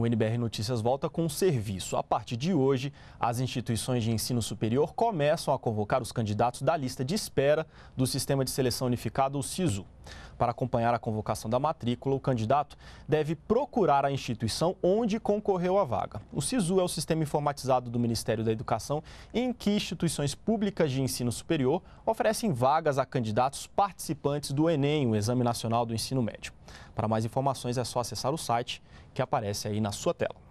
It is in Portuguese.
O NBR Notícias volta com um serviço. A partir de hoje, as instituições de ensino superior começam a convocar os candidatos da lista de espera do Sistema de Seleção Unificado, o SISU. Para acompanhar a convocação da matrícula, o candidato deve procurar a instituição onde concorreu a vaga. O SISU é o sistema informatizado do Ministério da Educação em que instituições públicas de ensino superior oferecem vagas a candidatos participantes do Enem, o Exame Nacional do Ensino Médio. Para mais informações é só acessar o site que aparece aí na sua tela.